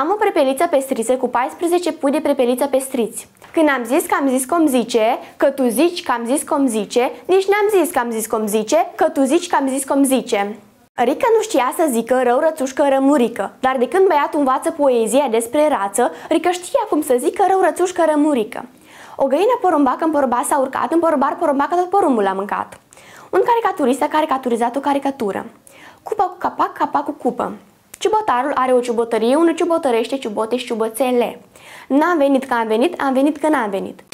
Am o prepeliță pestriță cu 14 pui de prepeliță pestriți. Când am zis că am zis cum zice, că tu zici că am zis cum zice, nici n-am zis că am zis cum zice, că tu zici că am zis cum zice. Rica nu știa să zică rău rățușcă rămurică, dar de când băiatul învață poezia despre rață, Rica știa cum să zică rău rățușcă rămurică. O găină porumbacă în porumba s-a urcat, în porumbar porumbacă tot porumbul a mâncat. Un caricaturist a caricaturizat o caricatură. Cupa cu capac, capac cu cupă. Ciubotarul are o ciubotărie unul ciubotărește ciubote și ciubățele. N-am venit că am venit, am venit că n-am venit.